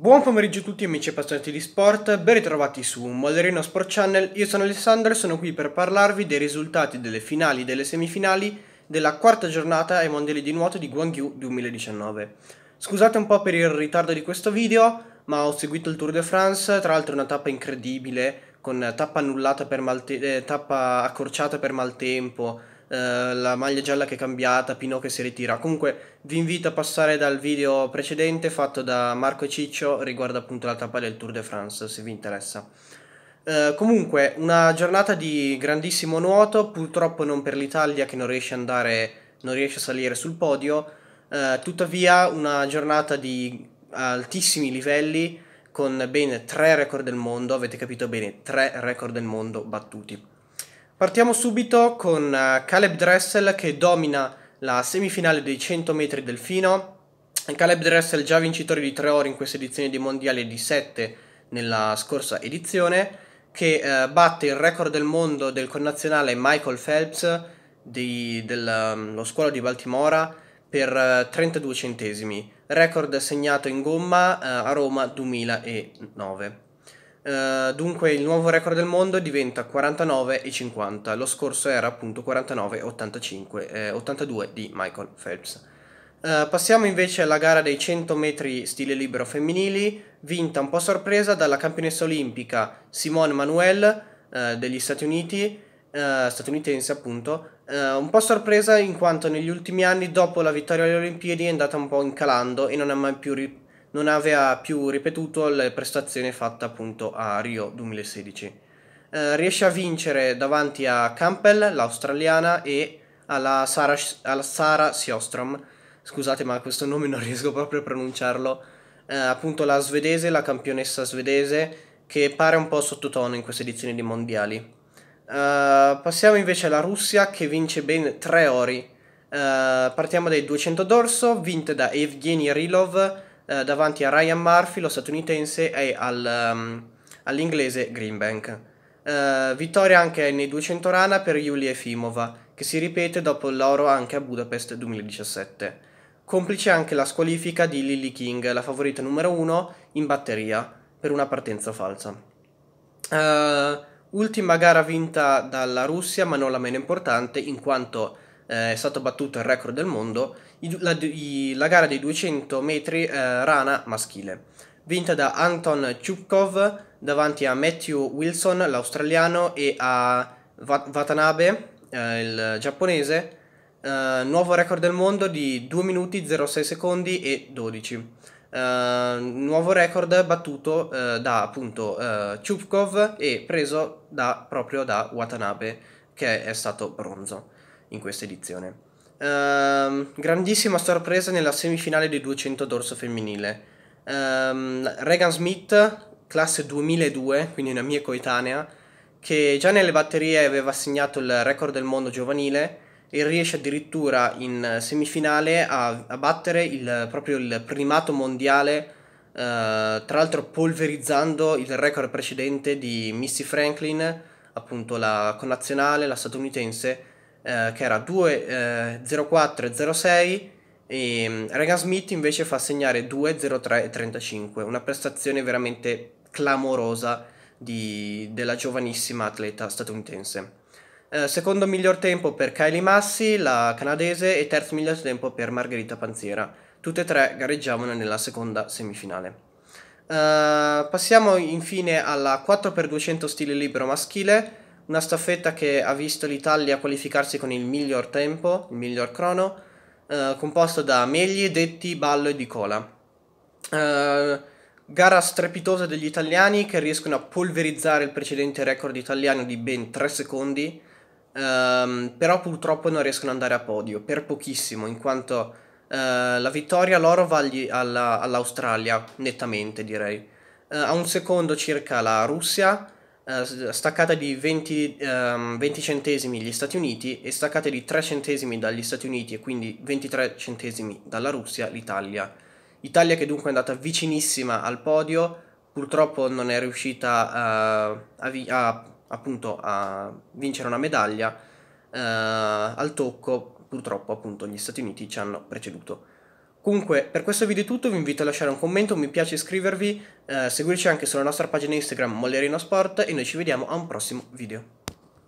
Buon pomeriggio a tutti amici appassionati di sport, ben ritrovati su Mollerino Sport Channel, io sono Alessandro e sono qui per parlarvi dei risultati delle finali e delle semifinali della quarta giornata ai mondiali di nuoto di Guangzhou 2019. Scusate un po' per il ritardo di questo video, ma ho seguito il Tour de France, tra l'altro una tappa incredibile, con tappa, annullata per malte- eh, tappa accorciata per maltempo, eh, la maglia gialla che è cambiata, Pinot che si ritira. Comunque vi invito a passare dal video precedente fatto da Marco e Ciccio riguardo appunto la tappa del Tour de France, se vi interessa. Eh, comunque, una giornata di grandissimo nuoto, purtroppo non per l'Italia che non riesce, andare, non riesce a salire sul podio, eh, tuttavia una giornata di altissimi livelli con ben tre record del mondo, avete capito bene, tre record del mondo battuti. Partiamo subito con eh, Caleb Dressel che domina la semifinale dei 100 metri delfino. Caleb Dressel già vincitore di 3 ore in questa edizione dei mondiali e di 7 nella scorsa edizione che eh, batte il record del mondo del connazionale Michael Phelps dello mm, um, squalo di Baltimora per uh, eh, 32 centesimi, record segnato in gomma uh, a Roma 2009. Eh, dunque il nuovo record del mondo diventa 49,50, lo scorso era appunto 49,85, eh, 82 di Michael Phelps. Uh, passiamo invece alla gara dei 100 metri stile libero femminili, vinta un po' sorpresa dalla campionessa olimpica Simone Manuel uh, degli Stati Uniti, statunitense appunto, un po' sorpresa in quanto negli ultimi anni dopo la vittoria alle Olimpiadi è andata un po' incalando e non ha mai più ripreso non aveva più ripetuto le prestazioni fatte appunto a Rio 2016. Eh, riesce a vincere davanti a Campbell, l'australiana, e alla Sara, alla Sara Sjostrom, scusate ma questo nome non riesco proprio a pronunciarlo, eh, appunto la svedese, la campionessa svedese, che pare un po' sottotono in queste edizioni di mondiali. Uh, passiamo invece alla Russia che vince ben 3 ori. Uh, partiamo dai 200 dorso, vinte da Evgeny Rilov, eh, davanti a Ryan Murphy, lo statunitense, e al, um, all'inglese Greenbank. Eh, vittoria anche nei 200 rana per Yulia Efimova, che si ripete dopo l'oro anche a Budapest 2017. Complice anche la squalifica di Lily King, la favorita numero 1 in batteria, per una partenza falsa. Eh, ultima gara vinta dalla Russia, ma non la meno importante, in quanto eh, è stato battuto il record del mondo i, la, i, la, gara dei 200 metri eh, rana maschile, vinta da Anton Chupkov davanti a Matthew Wilson, l'australiano, e a Watanabe, eh, il giapponese, eh, nuovo record del mondo di 2 minuti 06 secondi e 12. Uh, eh, nuovo record battuto uh, da appunto uh, eh, Chupkov e preso da, proprio da Watanabe che è stato bronzo in questa edizione. Um, grandissima sorpresa nella semifinale dei 200 dorso femminile. Um, Regan Smith, classe 2002, quindi una mia coetanea, che già nelle batterie aveva segnato il record del mondo giovanile e riesce addirittura in semifinale a, a battere il, proprio il primato mondiale, uh, tra l'altro polverizzando il record precedente di Missy Franklin, appunto la connazionale, la statunitense, eh, che era 2, 04 eh, e 06 e mm, Regan Smith invece fa segnare 2, 03 35, una prestazione veramente clamorosa di, della giovanissima atleta statunitense. Eh, secondo miglior tempo per Kylie Massi, la canadese, e terzo miglior tempo per Margherita Panziera. Tutte e tre gareggiavano nella seconda semifinale. Eh, passiamo infine alla 4x200 stile libero maschile, una staffetta che ha visto l'Italia qualificarsi con il miglior tempo, il miglior crono, eh, composto da Megli, Detti, Ballo e Di Eh, gara strepitosa degli italiani che riescono a polverizzare il precedente record italiano di ben 3 secondi, ehm, però purtroppo non riescono ad andare a podio, per pochissimo, in quanto eh, la vittoria loro va alla, all'Australia, nettamente direi. Eh, a un secondo circa la Russia, eh, staccata di 20, ehm, 20 centesimi gli Stati Uniti e staccate di 3 centesimi dagli Stati Uniti e quindi 23 centesimi dalla Russia l'Italia. Italia che dunque è andata vicinissima al podio, purtroppo non è riuscita eh, a, vi- a, appunto, a, vincere una medaglia eh, al tocco, purtroppo appunto gli Stati Uniti ci hanno preceduto. Comunque, per questo video è tutto, vi invito a lasciare un commento, mi piace iscrivervi, eh, seguirci anche sulla nostra pagina Instagram Mollerino Sport e noi ci vediamo a un prossimo video.